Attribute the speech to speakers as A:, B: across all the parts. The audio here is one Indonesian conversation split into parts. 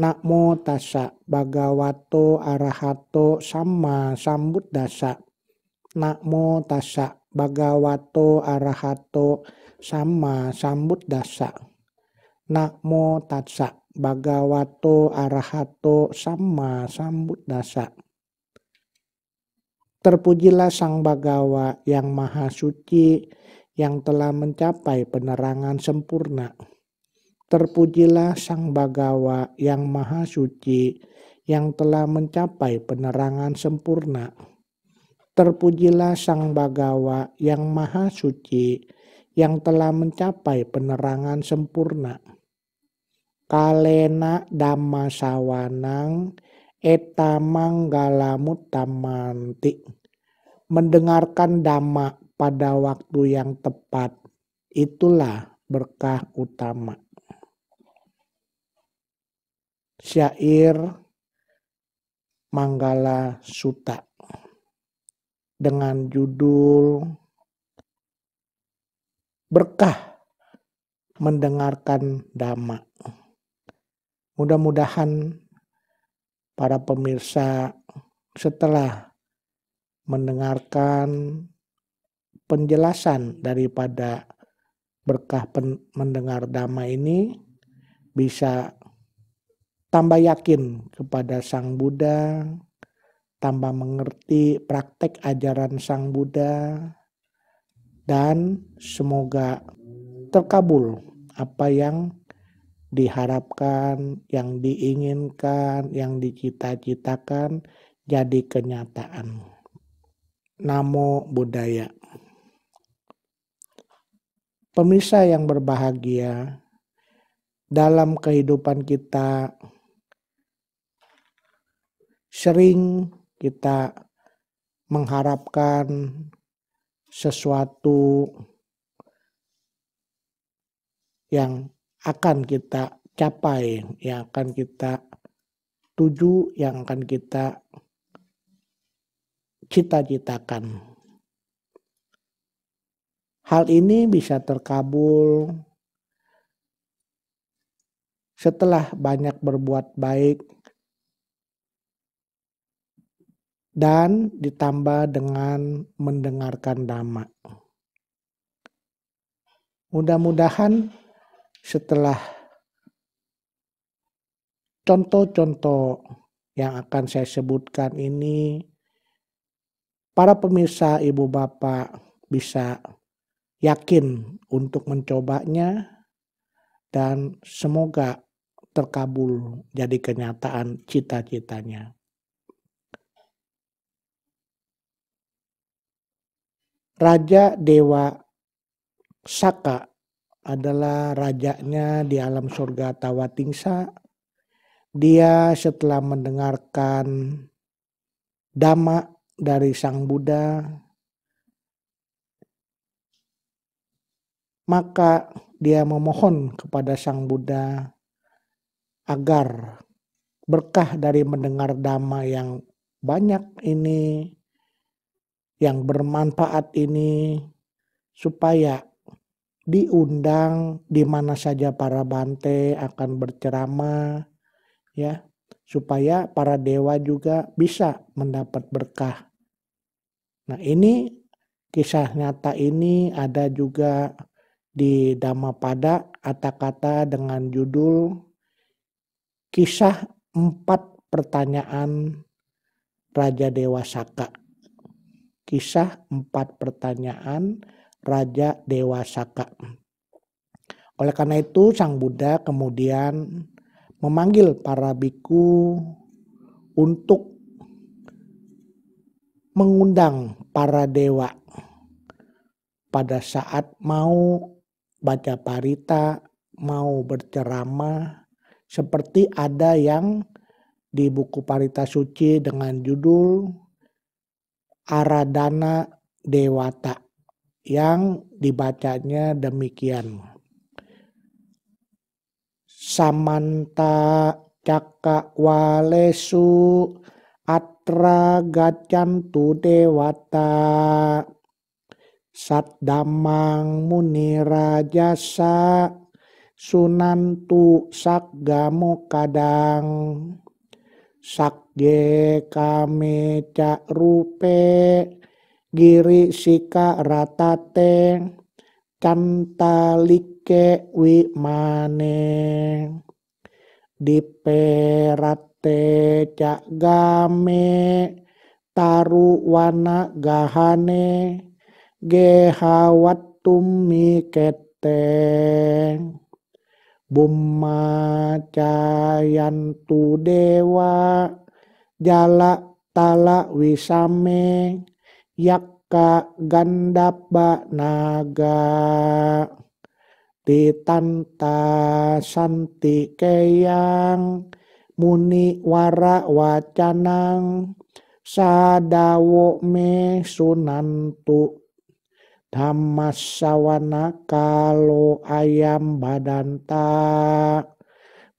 A: Namo tassa bagawato arahato sama sambut dasa. Namo tassa bagawato arahato sama sambut dasa. Namo tassa bagawato arahato sama sambut dasa. Terpujilah Sang Bagawa yang Maha Suci yang telah mencapai penerangan sempurna. Terpujilah Sang Bagawa yang Maha Suci yang telah mencapai penerangan sempurna. Terpujilah Sang Bagawa yang Maha Suci yang telah mencapai penerangan sempurna. Kalena Dhamma Sawanang Eta Tamanti Mendengarkan Dhamma pada waktu yang tepat, itulah berkah utama syair Manggala Suta dengan judul Berkah Mendengarkan Dhamma. Mudah-mudahan para pemirsa setelah mendengarkan penjelasan daripada berkah mendengar dhamma ini bisa tambah yakin kepada Sang Buddha, tambah mengerti praktek ajaran Sang Buddha, dan semoga terkabul apa yang diharapkan, yang diinginkan, yang dicita-citakan jadi kenyataan. Namo Buddhaya. Pemirsa yang berbahagia, dalam kehidupan kita sering kita mengharapkan sesuatu yang akan kita capai, yang akan kita tuju, yang akan kita cita-citakan. Hal ini bisa terkabul setelah banyak berbuat baik dan ditambah dengan mendengarkan dhamma. Mudah-mudahan setelah contoh-contoh yang akan saya sebutkan ini, para pemirsa ibu bapak bisa yakin untuk mencobanya dan semoga terkabul jadi kenyataan cita-citanya. Raja Dewa Saka adalah rajanya di alam surga Tawatingsa. Dia setelah mendengarkan dhamma dari Sang Buddha, maka dia memohon kepada Sang Buddha agar berkah dari mendengar dhamma yang banyak ini yang bermanfaat ini supaya diundang di mana saja para bante akan berceramah ya supaya para dewa juga bisa mendapat berkah. Nah, ini kisah nyata ini ada juga di Dhammapada kata-kata dengan judul Kisah Empat Pertanyaan Raja Dewa Saka. Kisah empat pertanyaan Raja Dewa Saka. Oleh karena itu, Sang Buddha kemudian memanggil para biku untuk mengundang para dewa pada saat mau baca parita, mau berceramah, seperti ada yang di buku Parita Suci dengan judul Aradana Dewata yang dibacanya demikian. Samanta caka walesu atra gacantu dewata satdamang muni rajasa sunantu sakgamu kadang sak je kame cak rupe giri sika ratate cantalike wi wimane diperate cak game taru wana gahane gehawat tumi keteng Bumma tu dewa jala tala wisame yakka gandapa naga titanta santi keyang muni wara wacanang sadawo me sunantu dhammasawana kalo ayam badanta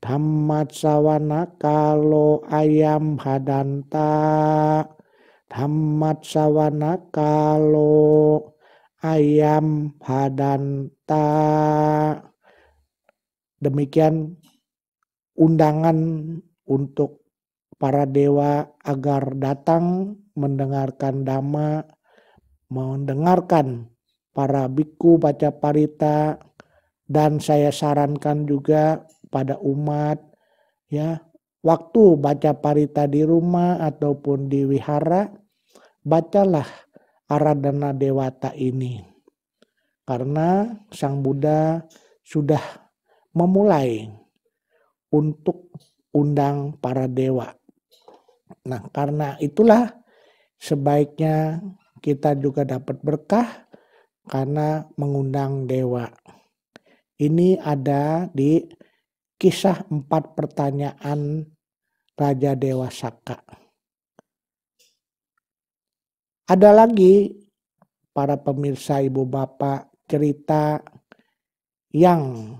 A: sawana kalo ayam hadanta. sawana kalo ayam hadanta. Demikian undangan untuk para dewa agar datang mendengarkan dhamma, mendengarkan para biku baca parita, dan saya sarankan juga pada umat ya waktu baca parita di rumah ataupun di wihara bacalah aradana dewata ini karena sang Buddha sudah memulai untuk undang para dewa. Nah, karena itulah sebaiknya kita juga dapat berkah karena mengundang dewa. Ini ada di kisah empat pertanyaan Raja Dewa Saka. Ada lagi para pemirsa ibu bapak cerita yang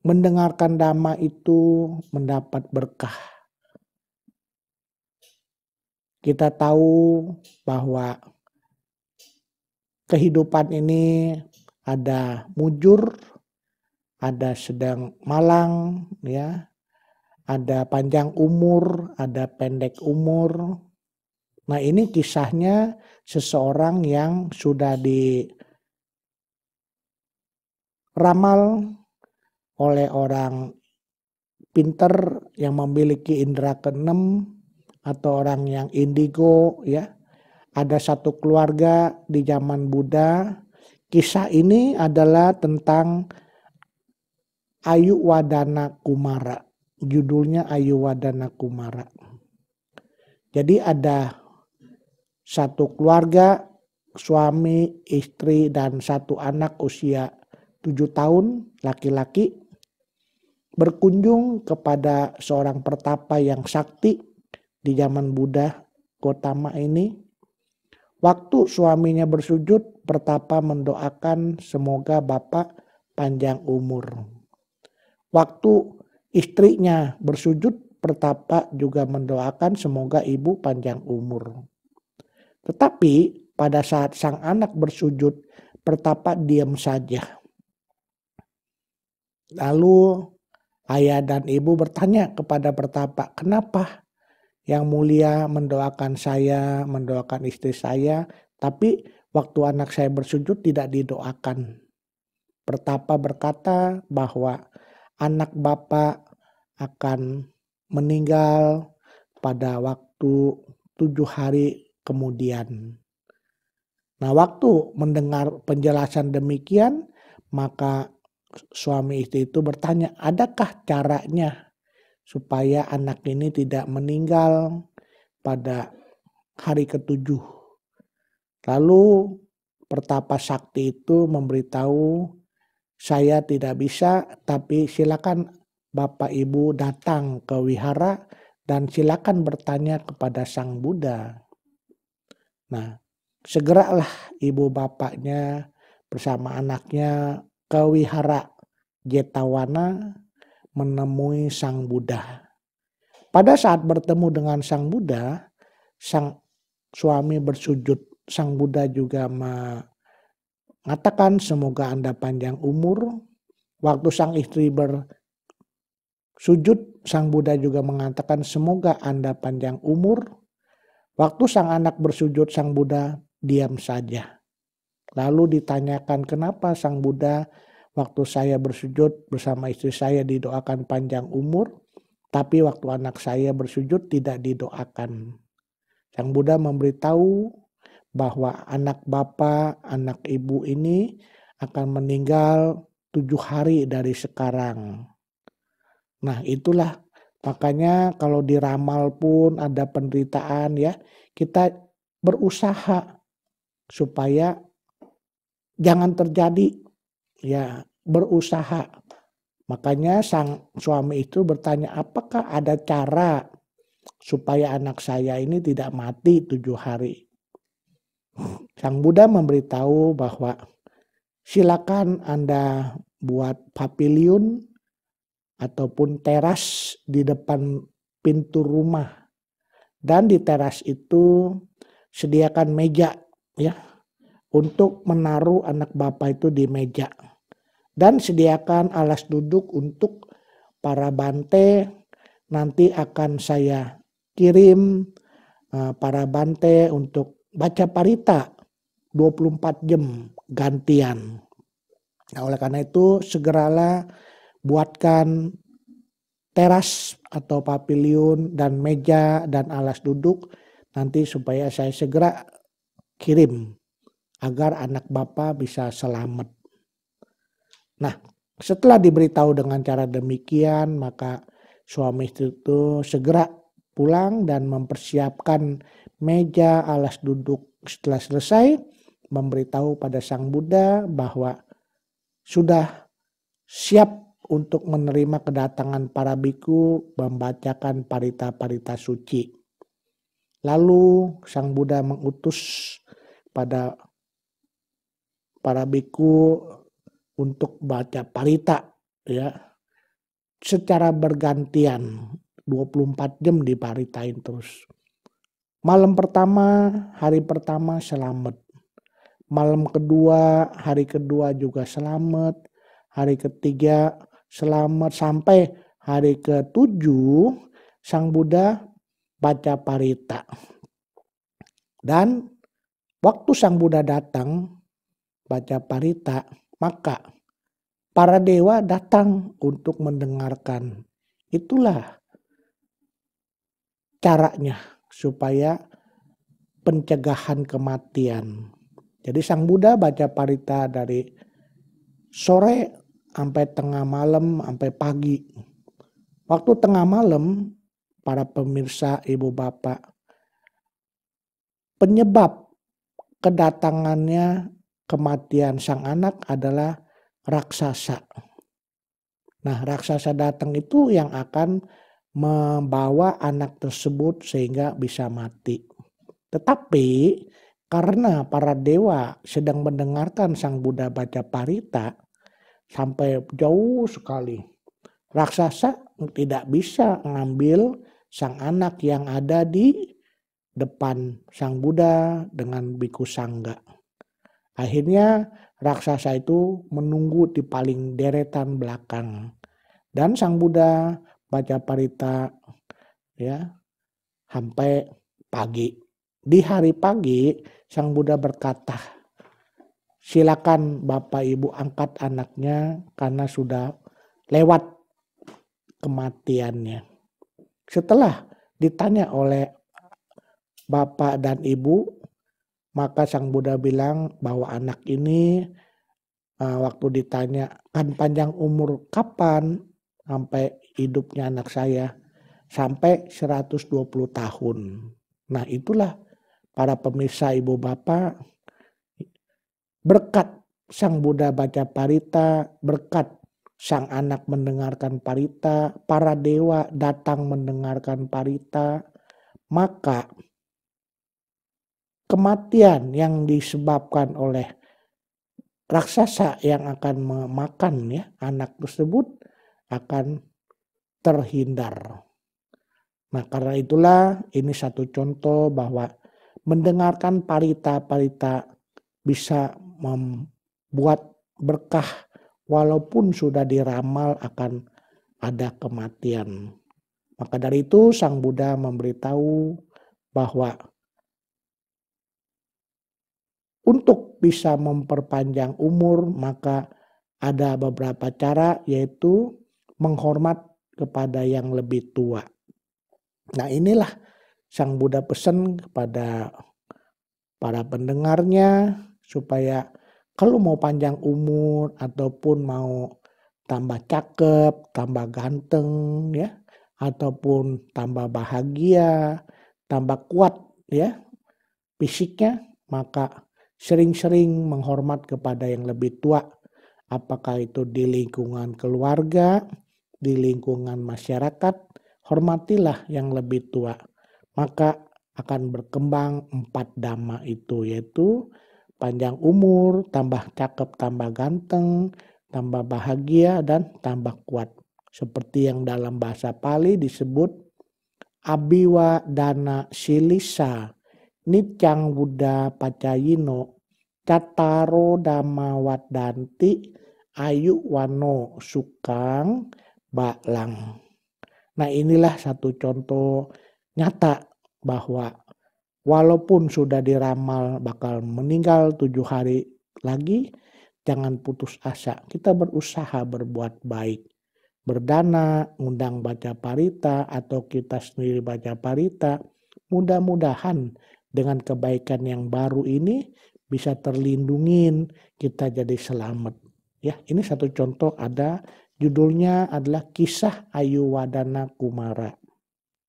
A: mendengarkan dhamma itu mendapat berkah. Kita tahu bahwa kehidupan ini ada mujur, ada sedang malang, ya, ada panjang umur, ada pendek umur. Nah ini kisahnya seseorang yang sudah di ramal oleh orang pinter yang memiliki indera keenam atau orang yang indigo ya ada satu keluarga di zaman Buddha kisah ini adalah tentang Ayu Wadana Kumara. Judulnya Ayu Wadana Kumara. Jadi ada satu keluarga, suami, istri, dan satu anak usia tujuh tahun, laki-laki, berkunjung kepada seorang pertapa yang sakti di zaman Buddha Gotama ini. Waktu suaminya bersujud, pertapa mendoakan semoga Bapak panjang umur. Waktu istrinya bersujud, Pertapa juga mendoakan semoga ibu panjang umur. Tetapi pada saat sang anak bersujud, Pertapa diam saja. Lalu ayah dan ibu bertanya kepada Pertapa, "Kenapa yang mulia mendoakan saya, mendoakan istri saya, tapi waktu anak saya bersujud tidak didoakan?" Pertapa berkata bahwa anak Bapak akan meninggal pada waktu tujuh hari kemudian. Nah, waktu mendengar penjelasan demikian, maka suami istri itu bertanya, "Adakah caranya supaya anak ini tidak meninggal pada hari ketujuh?" Lalu Pertapa Sakti itu memberitahu saya tidak bisa, tapi silakan Bapak Ibu datang ke wihara dan silakan bertanya kepada Sang Buddha. Nah, segeralah ibu bapaknya bersama anaknya ke wihara Jetawana menemui Sang Buddha. Pada saat bertemu dengan Sang Buddha, Sang suami bersujud. Sang Buddha juga me mengatakan semoga Anda panjang umur. Waktu sang istri bersujud, sang Buddha juga mengatakan semoga Anda panjang umur. Waktu sang anak bersujud, sang Buddha diam saja. Lalu ditanyakan kenapa sang Buddha waktu saya bersujud bersama istri saya didoakan panjang umur, tapi waktu anak saya bersujud tidak didoakan. Sang Buddha memberitahu bahwa anak bapak, anak ibu ini akan meninggal tujuh hari dari sekarang. Nah itulah makanya kalau diramal pun ada penderitaan ya kita berusaha supaya jangan terjadi ya berusaha Makanya sang suami itu bertanya, apakah ada cara supaya anak saya ini tidak mati tujuh hari? Sang Buddha memberitahu bahwa silakan Anda buat papilion ataupun teras di depan pintu rumah. Dan di teras itu sediakan meja ya untuk menaruh anak bapak itu di meja. Dan sediakan alas duduk untuk para bante nanti akan saya kirim eh, para bante untuk baca parita 24 jam gantian. Nah, oleh karena itu segeralah buatkan teras atau pavilion dan meja dan alas duduk nanti supaya saya segera kirim agar anak bapak bisa selamat. Nah, setelah diberitahu dengan cara demikian, maka suami istri itu segera pulang dan mempersiapkan meja, alas duduk. Setelah selesai, memberitahu pada Sang Buddha bahwa sudah siap untuk menerima kedatangan para biku membacakan parita-parita suci. Lalu Sang Buddha mengutus pada para biku untuk baca parita ya secara bergantian 24 jam diparitain terus. Malam pertama, hari pertama selamat. Malam kedua, hari kedua juga selamat. Hari ketiga selamat sampai hari ketujuh Sang Buddha baca parita. Dan waktu Sang Buddha datang baca parita, maka para dewa datang untuk mendengarkan. Itulah caranya supaya pencegahan kematian. Jadi Sang Buddha baca parita dari sore sampai tengah malam sampai pagi. Waktu tengah malam para pemirsa ibu bapak penyebab kedatangannya kematian sang anak adalah raksasa. Nah, raksasa datang itu yang akan membawa anak tersebut sehingga bisa mati. Tetapi karena para dewa sedang mendengarkan sang Buddha baca parita sampai jauh sekali, raksasa tidak bisa mengambil sang anak yang ada di depan sang Buddha dengan biku sangga. Akhirnya raksasa itu menunggu di paling deretan belakang. Dan sang Buddha baca parita ya sampai pagi. Di hari pagi Sang Buddha berkata, silakan Bapak Ibu angkat anaknya karena sudah lewat kematiannya. Setelah ditanya oleh Bapak dan Ibu, maka Sang Buddha bilang bahwa anak ini eh, waktu ditanya kan panjang umur kapan sampai hidupnya anak saya sampai 120 tahun. Nah itulah para pemirsa ibu bapak berkat sang Buddha baca parita, berkat sang anak mendengarkan parita, para dewa datang mendengarkan parita, maka kematian yang disebabkan oleh raksasa yang akan memakan ya anak tersebut akan terhindar. Nah, karena itulah ini satu contoh bahwa mendengarkan parita-parita bisa membuat berkah walaupun sudah diramal akan ada kematian. Maka dari itu Sang Buddha memberitahu bahwa untuk bisa memperpanjang umur maka ada beberapa cara yaitu menghormat kepada yang lebih tua. Nah inilah Sang Buddha pesan kepada para pendengarnya supaya kalau mau panjang umur ataupun mau tambah cakep, tambah ganteng ya, ataupun tambah bahagia, tambah kuat ya fisiknya, maka sering-sering menghormat kepada yang lebih tua. Apakah itu di lingkungan keluarga, di lingkungan masyarakat, hormatilah yang lebih tua. Maka akan berkembang empat dhamma itu yaitu panjang umur, tambah cakep, tambah ganteng, tambah bahagia, dan tambah kuat. Seperti yang dalam bahasa Pali disebut Abiwa Dana Silisa Nicang Buddha Pacayino Cataro Dhamma Wadanti Ayu Wano Sukang Balang. Nah inilah satu contoh nyata bahwa walaupun sudah diramal bakal meninggal tujuh hari lagi, jangan putus asa. Kita berusaha berbuat baik. Berdana, ngundang baca parita, atau kita sendiri baca parita. Mudah-mudahan dengan kebaikan yang baru ini bisa terlindungin, kita jadi selamat. Ya, ini satu contoh ada Judulnya adalah Kisah Ayu Wadana Kumara.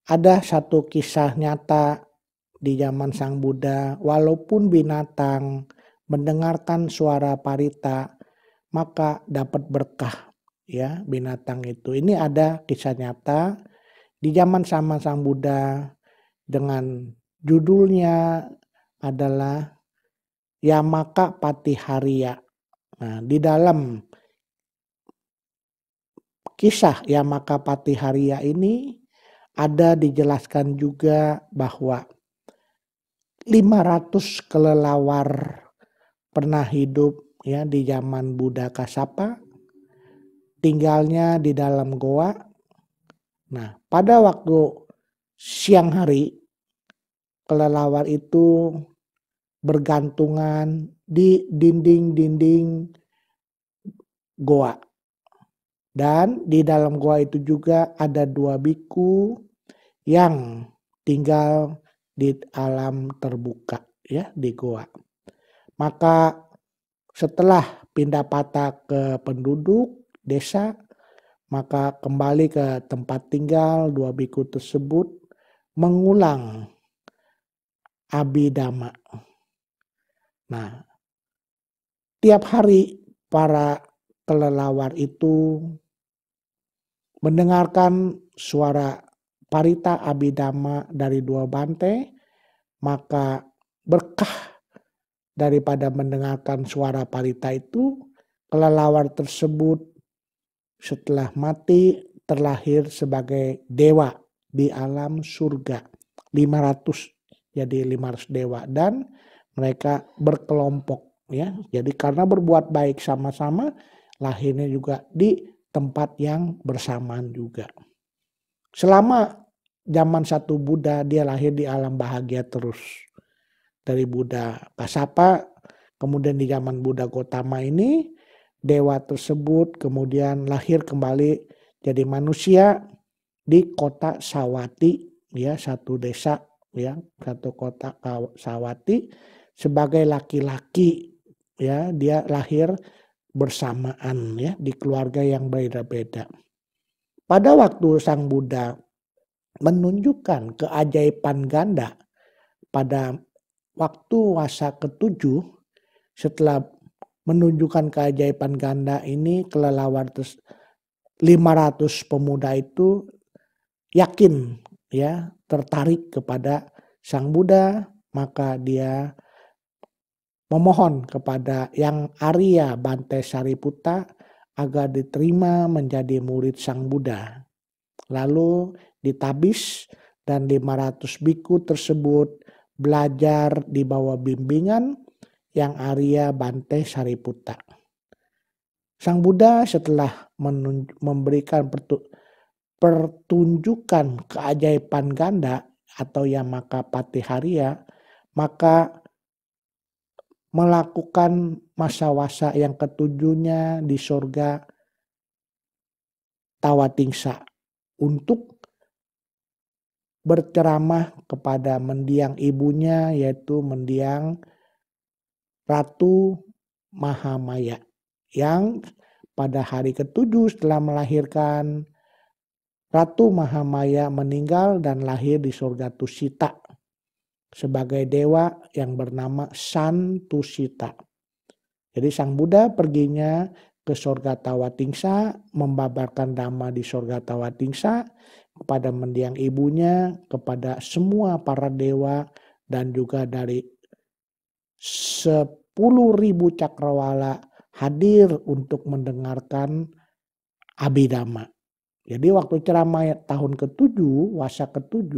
A: Ada satu kisah nyata di zaman Sang Buddha, walaupun binatang mendengarkan suara parita, maka dapat berkah ya binatang itu. Ini ada kisah nyata di zaman sama Sang Buddha dengan judulnya adalah Yamaka Patiharia. Nah, di dalam kisah Yamaka Haria ini ada dijelaskan juga bahwa 500 kelelawar pernah hidup ya di zaman Buddha Kasapa tinggalnya di dalam goa. Nah, pada waktu siang hari kelelawar itu bergantungan di dinding-dinding goa dan di dalam gua itu juga ada dua biku yang tinggal di alam terbuka ya di gua. Maka setelah pindah patah ke penduduk desa, maka kembali ke tempat tinggal dua biku tersebut mengulang abidama. Nah, tiap hari para kelelawar itu mendengarkan suara parita abidama dari dua bante, maka berkah daripada mendengarkan suara parita itu, kelelawar tersebut setelah mati terlahir sebagai dewa di alam surga 500 jadi 500 dewa dan mereka berkelompok ya jadi karena berbuat baik sama-sama lahirnya juga di tempat yang bersamaan juga. Selama zaman satu Buddha, dia lahir di alam bahagia terus. Dari Buddha Kasapa, kemudian di zaman Buddha Gotama ini, dewa tersebut kemudian lahir kembali jadi manusia di kota Sawati, ya satu desa, ya satu kota Sawati sebagai laki-laki, ya dia lahir bersamaan ya di keluarga yang berbeda-beda. Pada waktu Sang Buddha menunjukkan keajaiban ganda pada waktu wasa ketujuh setelah menunjukkan keajaiban ganda ini kelelawar 500 pemuda itu yakin ya tertarik kepada Sang Buddha maka dia memohon kepada yang Arya Bante Sariputa agar diterima menjadi murid Sang Buddha. Lalu ditabis dan 500 biku tersebut belajar di bawah bimbingan yang Arya Bante Sariputa. Sang Buddha setelah memberikan pertunjukan keajaiban ganda atau Yamaka Patiharia, maka melakukan masa wasa yang ketujuhnya di sorga tawatingsa untuk berceramah kepada mendiang ibunya yaitu mendiang Ratu Mahamaya yang pada hari ketujuh setelah melahirkan Ratu Mahamaya meninggal dan lahir di surga Tusita sebagai dewa yang bernama Santusita. Jadi Sang Buddha perginya ke surga Tawatingsa, membabarkan dhamma di surga Tawatingsa kepada mendiang ibunya, kepada semua para dewa dan juga dari sepuluh ribu cakrawala hadir untuk mendengarkan abidama. Jadi waktu ceramah tahun ke-7, wasa ke-7,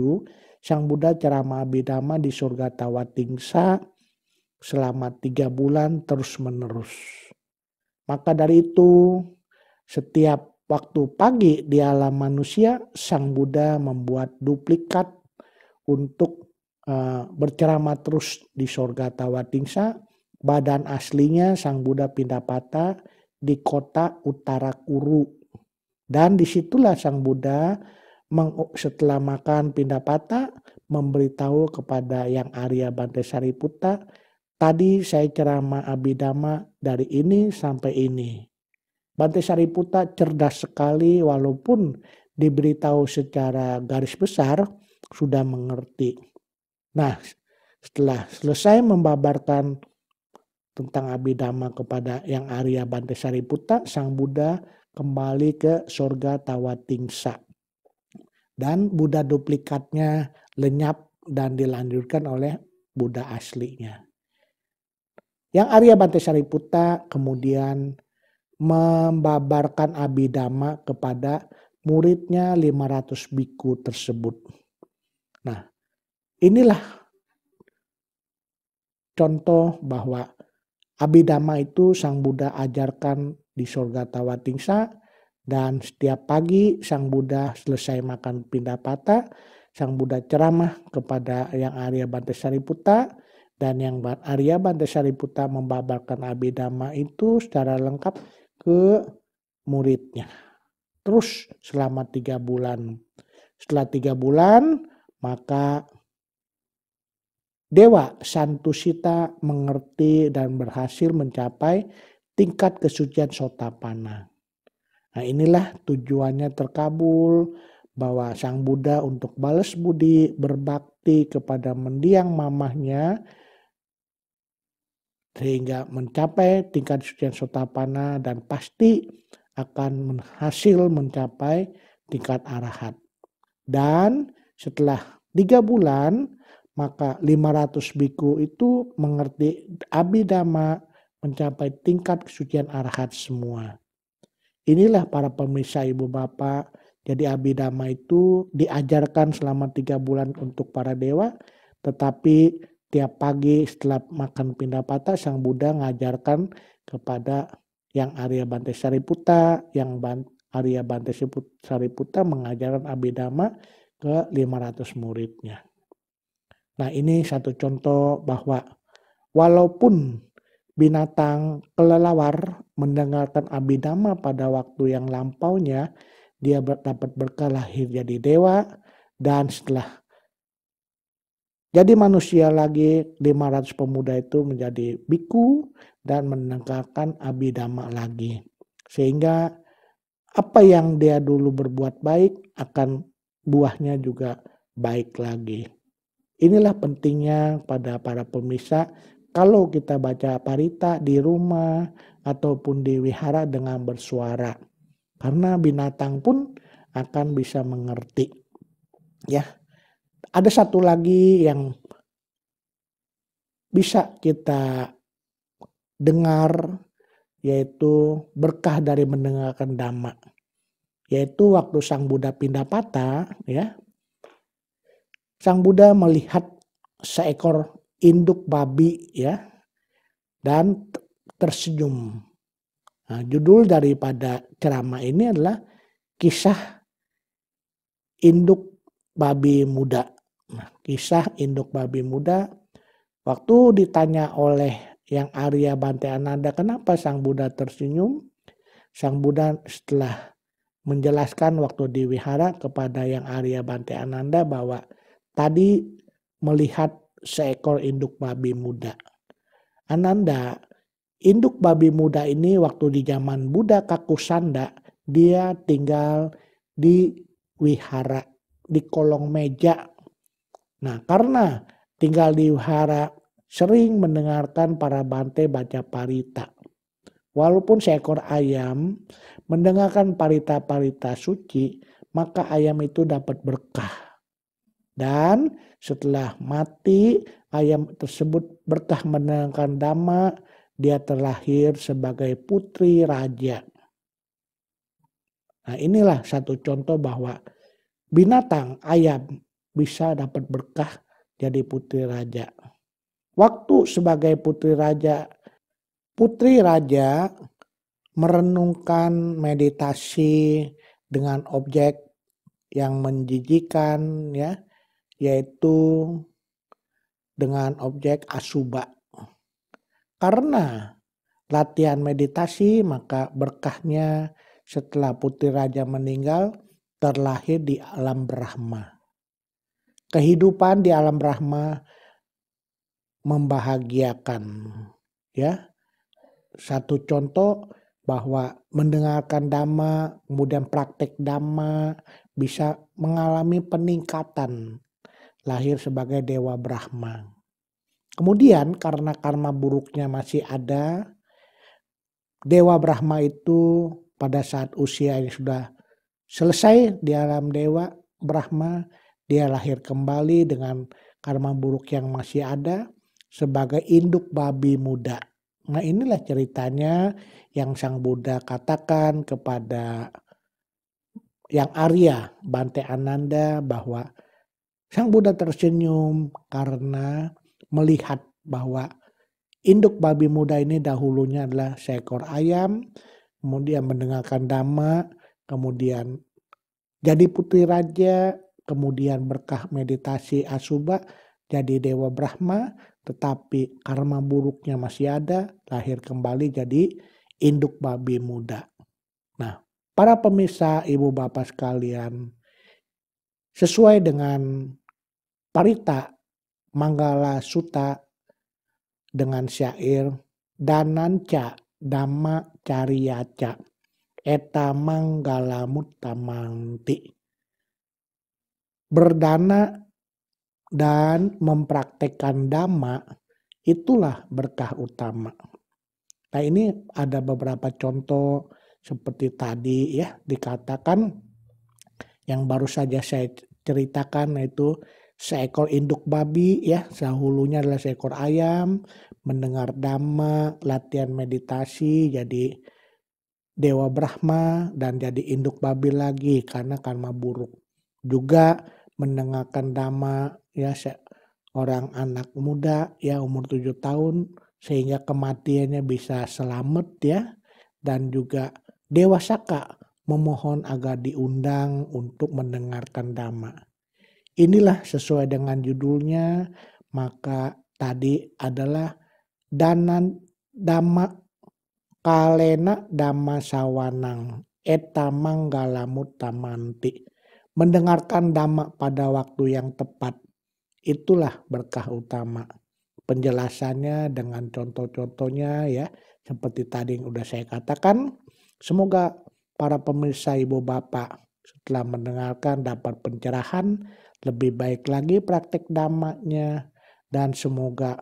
A: Sang Buddha ceramah Abhidhamma di surga Tawatingsa selama tiga bulan terus menerus. Maka dari itu setiap waktu pagi di alam manusia Sang Buddha membuat duplikat untuk uh, berceramah terus di surga Tawatingsa. Badan aslinya Sang Buddha pindah patah di kota Utara Kuru. Dan disitulah Sang Buddha setelah makan pindah patah memberitahu kepada yang Arya Bante Sariputa tadi saya ceramah Abidama dari ini sampai ini. Bante Sariputa cerdas sekali walaupun diberitahu secara garis besar sudah mengerti. Nah, setelah selesai membabarkan tentang Abidama kepada yang Arya Bante Sariputa Sang Buddha kembali ke surga Tawatingsa dan Buddha duplikatnya lenyap dan dilanjutkan oleh Buddha aslinya. Yang Arya Bante Sariputta kemudian membabarkan Abhidharma kepada muridnya 500 biku tersebut. Nah, inilah contoh bahwa Abhidharma itu Sang Buddha ajarkan di surga Tawatingsa dan setiap pagi Sang Buddha selesai makan pindah pindapata, Sang Buddha ceramah kepada yang Arya Bante Puta, dan yang Arya Bante Puta membabarkan abidama itu secara lengkap ke muridnya. Terus selama tiga bulan. Setelah tiga bulan, maka Dewa Santusita mengerti dan berhasil mencapai tingkat kesucian Sotapana. Nah inilah tujuannya terkabul bahwa Sang Buddha untuk balas budi berbakti kepada mendiang mamahnya sehingga mencapai tingkat sucian sotapana dan pasti akan hasil mencapai tingkat arahat. Dan setelah tiga bulan maka 500 biku itu mengerti abidama mencapai tingkat kesucian arahat semua. Inilah para pemirsa ibu bapak. Jadi abidama itu diajarkan selama tiga bulan untuk para dewa. Tetapi tiap pagi setelah makan pindah patah, Sang Buddha mengajarkan kepada yang Arya Bante Sariputa, yang Ban Arya Bante Sariputa mengajarkan abidama ke 500 muridnya. Nah ini satu contoh bahwa walaupun Binatang kelelawar mendengarkan abidama pada waktu yang lampaunya, dia dapat berkah lahir jadi dewa dan setelah jadi manusia lagi 500 pemuda itu menjadi biku dan mendengarkan abidama lagi. Sehingga apa yang dia dulu berbuat baik akan buahnya juga baik lagi. Inilah pentingnya pada para pemirsa kalau kita baca parita di rumah ataupun di wihara dengan bersuara. Karena binatang pun akan bisa mengerti. Ya. Ada satu lagi yang bisa kita dengar yaitu berkah dari mendengarkan dhamma. Yaitu waktu Sang Buddha pindah patah ya. Sang Buddha melihat seekor induk babi ya dan tersenyum. Nah, judul daripada ceramah ini adalah kisah induk babi muda. Nah, kisah induk babi muda waktu ditanya oleh yang Arya Bante Ananda kenapa Sang Buddha tersenyum? Sang Buddha setelah menjelaskan waktu di wihara kepada yang Arya Bante Ananda bahwa tadi melihat seekor induk babi muda. Ananda, induk babi muda ini waktu di zaman Buddha Kakusanda, dia tinggal di wihara, di kolong meja. Nah, karena tinggal di wihara, sering mendengarkan para bante baca parita. Walaupun seekor ayam mendengarkan parita-parita suci, maka ayam itu dapat berkah dan setelah mati, ayam tersebut berkah menenangkan dama, dia terlahir sebagai putri raja. Nah inilah satu contoh bahwa binatang ayam bisa dapat berkah jadi putri raja. Waktu sebagai putri raja, putri raja merenungkan meditasi dengan objek yang menjijikan ya yaitu dengan objek asuba. Karena latihan meditasi maka berkahnya setelah putri raja meninggal terlahir di alam Brahma. Kehidupan di alam Brahma membahagiakan ya. Satu contoh bahwa mendengarkan dhamma, kemudian praktek dhamma bisa mengalami peningkatan lahir sebagai dewa Brahma. Kemudian karena karma buruknya masih ada, dewa Brahma itu pada saat usia yang sudah selesai di alam dewa Brahma, dia lahir kembali dengan karma buruk yang masih ada sebagai induk babi muda. Nah inilah ceritanya yang Sang Buddha katakan kepada yang Arya Bante Ananda bahwa Sang Buddha tersenyum karena melihat bahwa induk babi muda ini dahulunya adalah seekor ayam, kemudian mendengarkan dhamma, kemudian jadi putri raja, kemudian berkah meditasi asuba, jadi dewa Brahma, tetapi karma buruknya masih ada, lahir kembali jadi induk babi muda. Nah, para pemirsa, ibu bapak sekalian, sesuai dengan parita Manggala Suta dengan syair Dananca Dama Cariaca Eta Manggala Mutamanti berdana dan mempraktekkan dama itulah berkah utama. Nah ini ada beberapa contoh seperti tadi ya dikatakan yang baru saja saya ceritakan yaitu seekor induk babi ya sahulunya adalah seekor ayam mendengar dhamma latihan meditasi jadi dewa Brahma dan jadi induk babi lagi karena karma buruk juga mendengarkan dhamma ya seorang anak muda ya umur tujuh tahun sehingga kematiannya bisa selamat ya dan juga dewa saka memohon agar diundang untuk mendengarkan dhamma. Inilah sesuai dengan judulnya, maka tadi adalah danan dhamma kalena dhamma sawanang etamanggalamut tamanti. Mendengarkan dhamma pada waktu yang tepat, itulah berkah utama. Penjelasannya dengan contoh-contohnya ya, seperti tadi yang sudah saya katakan, semoga para pemirsa ibu bapak. Setelah mendengarkan dapat pencerahan, lebih baik lagi praktek damaknya dan semoga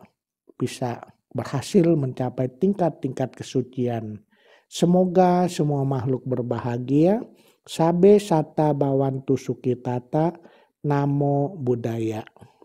A: bisa berhasil mencapai tingkat-tingkat kesucian. Semoga semua makhluk berbahagia. Sabe sata bawantu sukitata namo budaya.